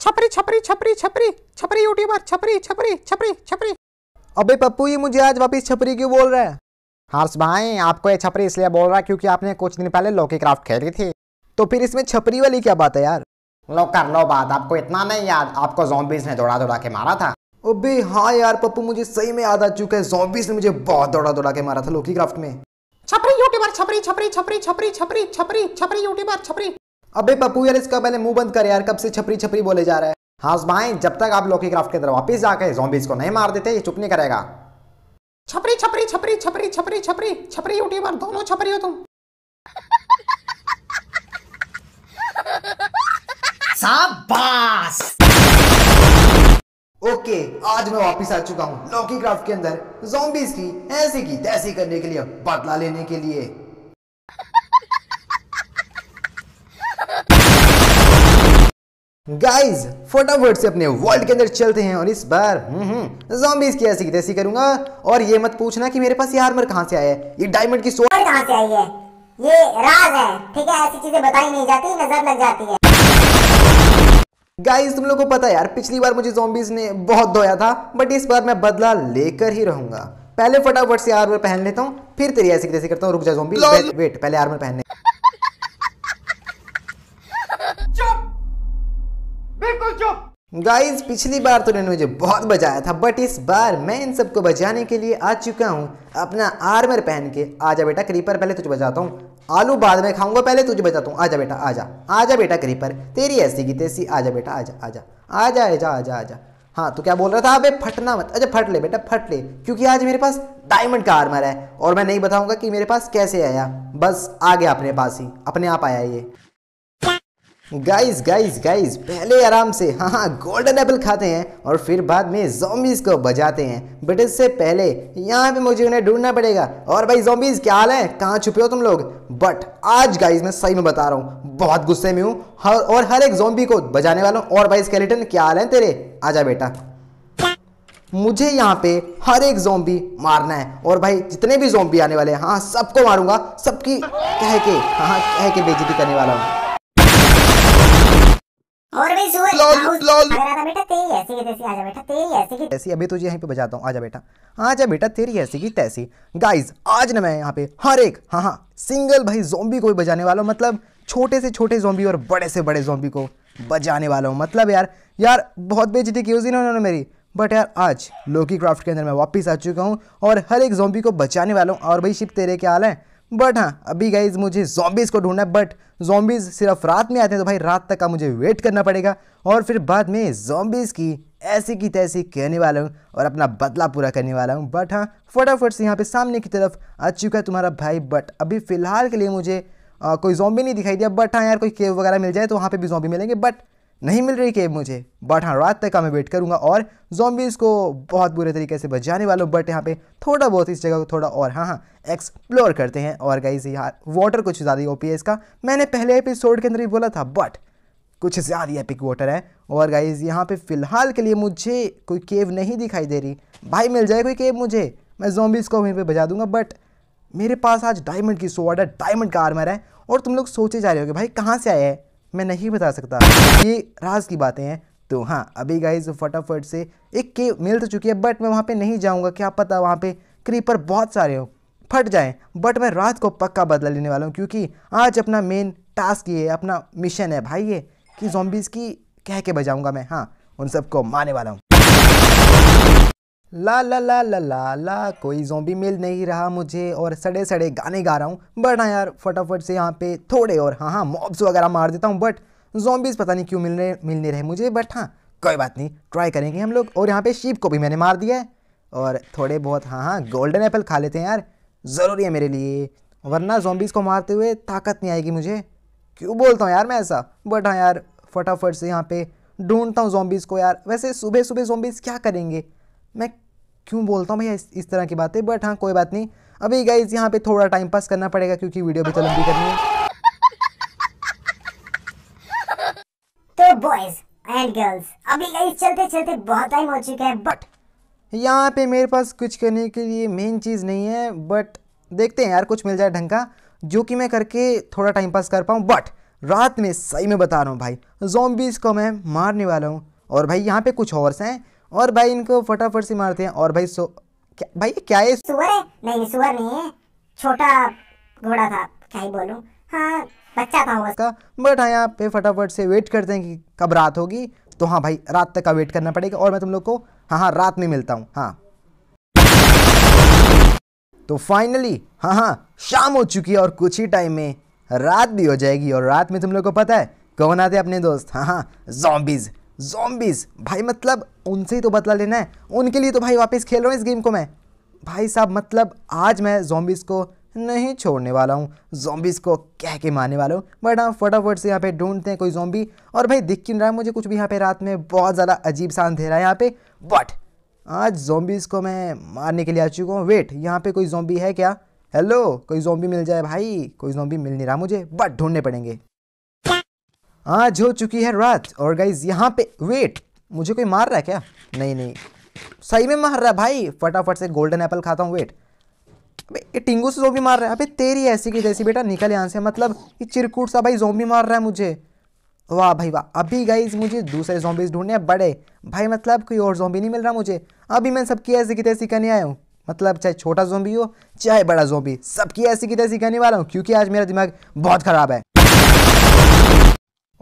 छपरी छपरी छपरी छपरी छपरी यूट्यूबर छपरी छपरी छपरी छपरी अबे पप्पू ये मुझे आज वापस छपरी क्यों बोल रहे हैं हर्ष भाई आपको ये छपरी इसलिए बोल रहा है क्योंकि आपने कुछ दिन पहले लोकी क्राफ्ट खेली थी तो फिर इसमें छपरी वाली क्या बात है यार लो कर लो बात आपको इतना नहीं याद आपको जोम्बिस ने दौड़ा दौड़ा के मारा था अबे हाँ यार पप्पू मुझे सही में याद आ चुका है जोबिस ने मुझे बहुत दौड़ा दौड़ा के मारा था लोकी क्राफ्ट में छपरी यूट्यूबर छपरी छपरी छपरी छपरी छपरी छपरी छपरी यूट्यूबर छपरी अबे पप्पू यार इसका पहले मुंह बंद कर यार कब से छपरी छपरी बोले जा रहा है हाँ भाई जब तक आप लोकी क्राफ्ट के अंदर वापस जाकर जॉम्बीज को नहीं मार देते ये चुप नहीं करेगा छपरी छपरी छपरी छपरी छपरी छपरी छपरी यूट्यूबर दोनों छपरी हो तुम शाबाश ओके आज मैं वापस आ चुका हूँ लॉकी क्राफ्ट के अंदर जोम्बीज की ऐसी की तैसी करने के लिए बदला लेने के लिए गाइज फटाफट से अपने वर्ल्ड के अंदर चलते हैं और इस बार हम्म, हम्म की ऐसी तैसी करूंगा और ये मत पूछना कि मेरे पास ये आर्मर कहाँ से आया है ये डायमंड की सोच कहाँ से आई है ये राज है ठीक है ऐसी चीजें बताई नहीं जाती नजर लग जाती है गाइस तुम लोगों को पता है यार पिछली बार मुझे जोम्बीज ने बहुत धोया था बट इस बार मैं बदला लेकर ही रहूंगा पहले फटाफट से आर्मर पहन लेता हूँ फिर तेरी ऐसी तैसी करता हूँ रुक जा जोम्बी वेट पहले आर्मर पहनने बिल्कुल चुप गाइस पिछली बार तो इन्होंने मुझे बहुत बजाया था बट इस बार मैं इन सबको बजाने के लिए आ चुका हूँ अपना आर्मर पहन के आजा बेटा क्रीपर पहले तुझे बजाता हूँ आलू बाद में खाऊंगा पहले तुझे बजाता हूँ आजा बेटा आजा आजा बेटा क्रीपर तेरी ऐसी की तैसी आजा बेटा आजा आजा आजा आजा आजा आजा हाँ तो क्या बोल रहा था अबे फटना मत अच्छा फट ले बेटा फट ले क्योंकि आज मेरे पास डायमंड का आर्मर है और मैं नहीं बताऊंगा कि मेरे पास कैसे आया बस आ गया अपने पास ही अपने आप आया ये गाइस गाइस गाइस पहले आराम से हाँ हाँ गोल्डन एप्पल खाते हैं और फिर बाद में जोम्बिस को बजाते हैं बट इससे पहले यहाँ पे मुझे उन्हें ढूंढना पड़ेगा और भाई जोम्बिस क्या हाल है कहाँ छुपे हो तुम लोग बट आज गाइस मैं सही में बता रहा हूँ बहुत गुस्से में हूँ हर और हर एक जोम्बी को बजाने वाला हूँ और भाई स्केलेटन क्या हाल है तेरे आ बेटा मुझे यहाँ पे हर एक जोम्बी मारना है और भाई जितने भी जोम्बी आने वाले हैं हाँ सबको मारूंगा सबकी कह के हाँ, हाँ कह के बेजती करने वाला हूँ और भाई सुअर लाल लाल बेटा तेरी ऐसी की तैसी आजा बेटा तेरी ऐसी की तैसी अभी तुझे यहीं पे बजाता हूँ आजा बेटा आजा बेटा तेरी ऐसी की तैसी गाइस आज ना मैं यहाँ पे हर एक हाँ हाँ सिंगल भाई जोम्बी को भी बजाने वाला हूँ मतलब छोटे से छोटे जोम्बी और बड़े से बड़े जोम्बी को बजाने वाला हूँ मतलब यार यार बहुत बेजती की उस उन्होंने मेरी बट यार आज लोकी क्राफ्ट के अंदर मैं वापस आ चुका हूँ और हर एक जोम्बी को बचाने वाला हूँ और भाई शिप तेरे क्या हाल है बट हाँ अभी गाइज मुझे जॉम्बीज़ को ढूंढना है बट जॉम्बीज़ सिर्फ रात में आते हैं तो भाई रात तक का मुझे वेट करना पड़ेगा और फिर बाद में जॉम्बीज़ की ऐसी की तैसी कहने वाला हूँ और अपना बदला पूरा करने वाला हूँ बट हाँ फटाफट से यहाँ पे सामने की तरफ आ चुका है तुम्हारा भाई बट अभी फ़िलहाल के लिए मुझे आ, कोई जॉम्बी नहीं दिखाई दिया बट हाँ यार कोई केव वगैरह मिल जाए तो वहाँ पर भी जॉम्बी मिलेंगे बट नहीं मिल रही केव मुझे बट हाँ रात तक का मैं वेट करूंगा और जोम्बीज को बहुत बुरे तरीके से बचाने वालों वाला बट यहाँ पे थोड़ा बहुत इस जगह को थोड़ा और हाँ हाँ एक्सप्लोर करते हैं और गाइज यार वाटर कुछ ज़्यादा ही ओपी है इसका मैंने पहले एपिसोड के अंदर ही बोला था बट कुछ ज़्यादा एपिक वाटर है और गाइज यहाँ पे फ़िलहाल के लिए मुझे कोई केव नहीं दिखाई दे रही भाई मिल जाए कोई केव मुझे मैं जोम्बीज को वहीं पर बजा दूंगा बट मेरे पास आज डायमंड की सोवाड डायमंड का आर्मर है और तुम लोग सोचे जा रहे कि भाई कहाँ से आया है मैं नहीं बता सकता ये राज की बातें हैं तो हाँ अभी गाइज फटाफट से एक के मिल तो चुकी है बट मैं वहाँ पे नहीं जाऊँगा क्या पता वहाँ पे क्रीपर बहुत सारे हो फट जाएं बट मैं रात को पक्का बदला लेने वाला हूँ क्योंकि आज अपना मेन टास्क ये है अपना मिशन है भाई ये कि जोम्बिस की कह के बजाऊँगा मैं हाँ उन सबको मारने वाला हूँ ला ला ला ला ला ला कोई जोम्बी मिल नहीं रहा मुझे और सड़े सड़े गाने गा रहा हूँ बट हाँ यार फटाफट से यहाँ पे थोड़े और हाँ हाँ मॉब्स वगैरह मार देता हूँ बट जोम्बीज़ पता नहीं क्यों मिल रहे मिल नहीं रहे मुझे बट हाँ कोई बात नहीं ट्राई करेंगे हम लोग और यहाँ पे शीप को भी मैंने मार दिया है और थोड़े बहुत हाँ हाँ गोल्डन एप्पल खा लेते हैं यार ज़रूरी है मेरे लिए वरना जोम्बिस को मारते हुए ताकत नहीं आएगी मुझे क्यों बोलता हूँ यार मैं ऐसा बट हाँ यार फटाफट से यहाँ पे ढूंढता हूँ जोम्बीज़ को यार वैसे सुबह सुबह जोम्बिस क्या करेंगे मैं क्यों बोलता हूँ भैया इस, इस तरह की बातें बट हाँ कोई बात नहीं अभी गाइज यहाँ पे थोड़ा टाइम पास करना पड़ेगा क्योंकि वीडियो भी तो लंबी करनी है तो बॉयज एंड गर्ल्स अभी चलते चलते बहुत टाइम हो चुका है बट यहाँ पे मेरे पास कुछ करने के लिए मेन चीज़ नहीं है बट देखते हैं यार कुछ मिल जाए ढंग का जो कि मैं करके थोड़ा टाइम पास कर पाऊँ बट रात में सही में बता रहा हूँ भाई जोम्बीज़ को मैं मारने वाला हूँ और भाई यहाँ पे कुछ हॉर्स हैं और भाई इनको फटाफट से मारते हैं और भाई सो क्या भाई क्या है सुअर है नहीं सुअर नहीं है छोटा घोड़ा था क्या ही बोलूं हाँ बच्चा था उसका बट हाँ यहाँ पे फटाफट से वेट करते हैं कि कब रात होगी तो हाँ भाई रात तक का वेट करना पड़ेगा और मैं तुम लोग को हाँ हाँ रात में मिलता हूँ हाँ तो फाइनली हाँ हाँ शाम हो चुकी है और कुछ ही टाइम में रात भी हो जाएगी और रात में तुम लोग को पता है कौन आते अपने दोस्त हाँ हाँ जॉम्बीज़ जॉम्बीज भाई मतलब उनसे ही तो बदला लेना है उनके लिए तो भाई वापस खेल रहा हूँ इस गेम को मैं भाई साहब मतलब आज मैं जॉम्बीज़ को नहीं छोड़ने वाला हूँ जॉम्बीज़ को कह के मारने वाला हूँ बट हाँ फटाफट से यहाँ पे ढूंढते हैं कोई जॉम्बी और भाई दिख नहीं रहा है मुझे कुछ भी यहाँ पे रात में बहुत ज़्यादा अजीब सा अंधेरा है यहाँ पे बट आज जॉम्बीज़ को मैं मारने के लिए आ चुका हूँ वेट यहाँ पे कोई जॉम्बी है क्या हेलो कोई जॉम्बी मिल जाए भाई कोई जॉम्बी मिल नहीं रहा मुझे बट ढूंढने पड़ेंगे आज हो चुकी है रात और गाइज यहाँ पे वेट मुझे कोई मार रहा है क्या नहीं नहीं सही में मार रहा है भाई फटाफट से गोल्डन एप्पल खाता हूँ वेट अबे ये टिंगू से भी मार रहा है अबे तेरी ऐसी की जैसी बेटा निकल यहाँ से मतलब ये चिरकुट सा भाई जोम्बी मार रहा है मुझे वाह भाई वाह अभी गाइज मुझे दूसरे जोम्बीज ढूंढने बड़े भाई मतलब कोई और जोम्बी नहीं मिल रहा मुझे अभी मैं सबकी ऐसी की तैसी करने आया हूँ मतलब चाहे छोटा जोम्बी हो चाहे बड़ा जोम्बी सबकी ऐसी की तैसी करने वाला हूँ क्योंकि आज मेरा दिमाग बहुत ख़राब है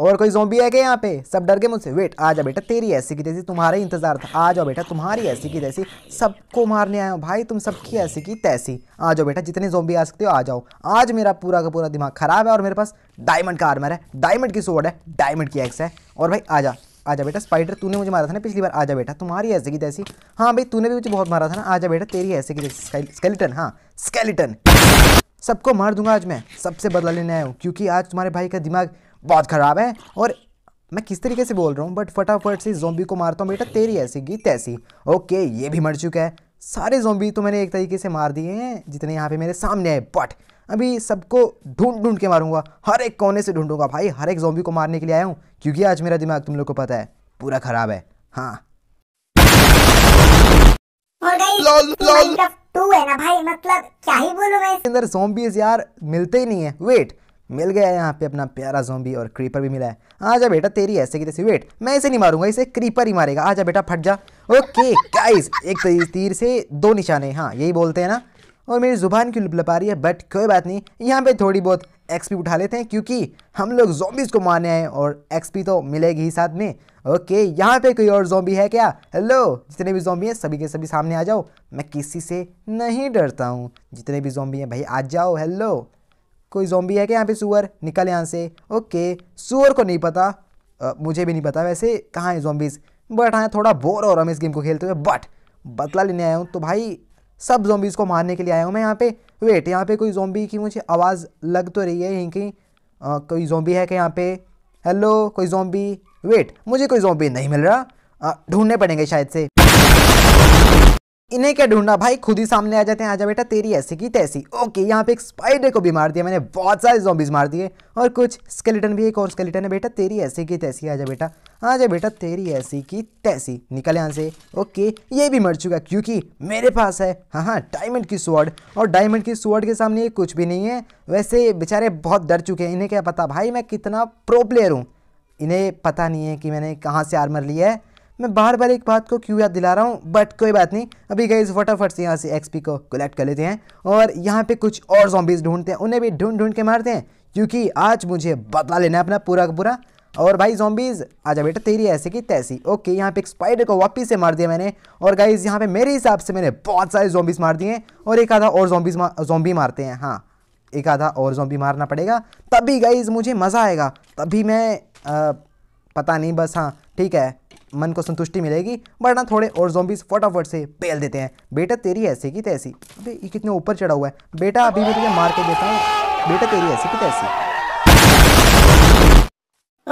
और कोई जोबी है क्या यहाँ पे सब डर गए मुझसे वेट आ जा बेटा तेरी ऐसी की तैसी तुम्हारा ही इंतजार था आ जाओ बेटा तुम्हारी ऐसी की तैसी सबको मारने आया हूँ भाई तुम सबकी ऐसी की तैसी आ जाओ बेटा जितने जोम्बी आ सकते हो आ जाओ आज मेरा पूरा का पूरा दिमाग खराब है और मेरे पास डायमंड का आर्मर है डायमंड की सोड है डायमंड की एक्स है और भाई आ जा आजा बेटा स्पाइडर तूने मुझे मारा था ना पिछली बार आजा बेटा तुम्हारी ऐसे की तैसी हाँ भाई तूने भी मुझे बहुत मारा था ना आजा बेटा तेरी ऐसे की स्केलेटन हाँ स्केलेटन सबको मार दूंगा आज मैं सबसे बदला लेने आया हूँ क्योंकि आज तुम्हारे भाई का दिमाग बहुत ख़राब है और मैं किस तरीके से बोल रहा हूँ बट फटाफट से जोम्बी को मारता हूँ बेटा तेरी ऐसी की तैसी ओके ये भी मर चुका है सारे जोम्बी तो मैंने एक तरीके से मार दिए हैं जितने यहाँ पे मेरे सामने आए बट अभी सबको ढूंढ ढूंढ के मारूंगा हर एक कोने से ढूंढूंगा भाई हर एक जोम्बी को मारने के लिए आया हूँ क्योंकि आज मेरा दिमाग तुम लोग को पता है पूरा ख़राब है हाँ मतलब क्या ही मैं अंदर जोम्बीज यार मिलते ही नहीं है वेट मिल गया है यहाँ पे अपना प्यारा जोम्बी और क्रीपर भी मिला है आजा बेटा तेरी ऐसे की तेजी वेट मैं इसे नहीं मारूंगा इसे क्रीपर ही मारेगा आजा बेटा फट जा ओके गाइस एक तो तीर से दो निशाने हाँ यही बोलते हैं ना और मेरी ज़ुबान की लपा रही है बट कोई बात नहीं यहाँ पे थोड़ी बहुत एक्सपी उठा लेते हैं क्योंकि हम लोग जोम्बिस को मारने आए और एक्सपी तो मिलेगी ही साथ में ओके यहाँ पे कोई और जोम्बी है क्या हेलो जितने भी जोम्बी हैं सभी के सभी सामने आ जाओ मैं किसी से नहीं डरता हूँ जितने भी जोम्बी हैं भाई आ जाओ हेलो कोई जोम्बी है क्या यहाँ पे सुअर निकल यहाँ से ओके सुअर को नहीं पता आ, मुझे भी नहीं पता वैसे कहाँ है जोम्बीज़ बट हाँ थोड़ा बोर हो रहा हूँ इस गेम को खेलते हुए बट बदला लेने आया हूँ तो भाई सब जोम्बीज़ को मारने के लिए आया हूँ मैं यहाँ पे वेट यहाँ पे कोई जोम्बी की मुझे आवाज़ लग तो रही है यहीं की कोई जोम्बी है क्या यहाँ पे हेलो कोई जोम्बी वेट मुझे कोई जोम्बी नहीं मिल रहा ढूंढने पड़ेंगे शायद से इन्हें क्या ढूंढना भाई खुद ही सामने आ जाते हैं आजा बेटा तेरी ऐसी की तैसी ओके यहाँ पे एक स्पाइडर को भी मार दिया मैंने बहुत सारे जॉम्बिज मार दिए और कुछ स्केलेटन भी एक और स्केलेटन है बेटा तेरी ऐसी की तैसी आजा बेटा आजा बेटा तेरी ऐसी की तैसी निकल यहाँ से ओके ये भी मर चुका क्योंकि मेरे पास है हाँ हाँ डायमंड की स्वर्ड और डायमंड की स्वर्ड के सामने ये कुछ भी नहीं है वैसे बेचारे बहुत डर चुके हैं इन्हें क्या पता भाई मैं कितना प्रो प्लेयर हूँ इन्हें पता नहीं है कि मैंने कहाँ से आर्मर लिया है मैं बार बार एक बात को क्यों याद दिला रहा हूँ बट कोई बात नहीं अभी गई फटाफट से यहाँ से एक्सपी को कलेक्ट कर लेते हैं और यहाँ पे कुछ और जॉम्बीज ढूंढते हैं उन्हें भी ढूंढ ढूंढ के मारते हैं क्योंकि आज मुझे बदला लेना है अपना पूरा का पूरा और भाई जॉम्बीज आजा बेटा तेरी ऐसे की तैसी ओके यहाँ पे एक स्पाइडर को वापिस से मार दिया मैंने और गाइज यहाँ पे मेरे हिसाब से मैंने बहुत सारे जॉम्बीज मार दिए और एक आधा और जॉम्बीज मा, जॉम्बी मारते हैं हाँ एक आधा और जॉम्बी मारना पड़ेगा तभी गाइज मुझे मज़ा आएगा तभी मैं आ, पता नहीं बस हाँ ठीक है मन को संतुष्टि मिलेगी वरना थोड़े और जोम्बिस फटाफट से पेल देते हैं बेटा तेरी ऐसी की तैसी अबे ये कितने ऊपर चढ़ा हुआ है बेटा अभी मैं तुझे मार के देता हूँ बेटा तेरी ऐसी की तैसी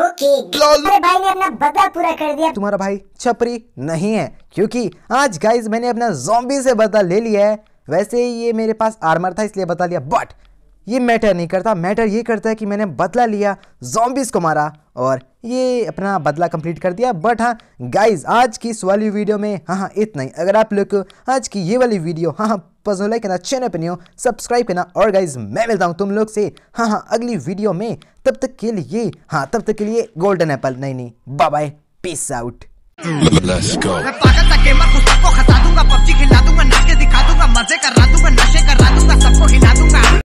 ओके भाई ने अपना बदला पूरा कर दिया तुम्हारा भाई छपरी नहीं है क्योंकि आज गाइज मैंने अपना जोम्बी से बदला ले लिया है वैसे ये मेरे पास आर्मर था इसलिए बता लिया बट ये मैटर नहीं करता मैटर ये करता है कि मैंने बदला लिया जॉम्बिस को मारा और ये अपना बदला कंप्लीट कर दिया बट हाँ गाइज आज की इस वाली वीडियो में हाँ हाँ इतना ही अगर आप लोग आज की ये वाली वीडियो हाँ हाँ पसंद लाइक करना चैनल पर नहीं हो सब्सक्राइब करना और गाइज मैं मिलता हूँ तुम लोग से हाँ हाँ अगली वीडियो में तब तक के लिए हाँ तब तक के लिए गोल्डन एप्पल नहीं नहीं bye peace out Let's go. मैं पागल तक के मैं को खता दूंगा पबजी खिला दूंगा नाच के दिखा दूंगा मजे करा दूंगा नशे करा दूंगा सबको हिला दूंगा